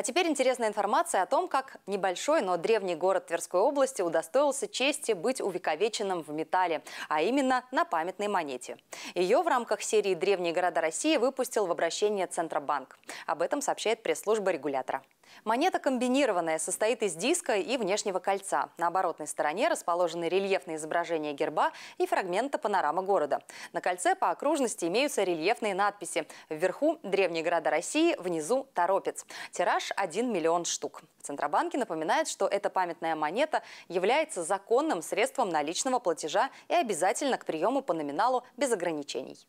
А теперь интересная информация о том, как небольшой, но древний город Тверской области удостоился чести быть увековеченным в металле, а именно на памятной монете. Ее в рамках серии «Древние города России» выпустил в обращение Центробанк. Об этом сообщает пресс-служба регулятора. Монета комбинированная, состоит из диска и внешнего кольца. На оборотной стороне расположены рельефные изображения герба и фрагмента панорамы города. На кольце по окружности имеются рельефные надписи. Вверху – древние города России, внизу – Торопец. Тираж аж 1 миллион штук. Центробанки напоминают, что эта памятная монета является законным средством наличного платежа и обязательно к приему по номиналу без ограничений.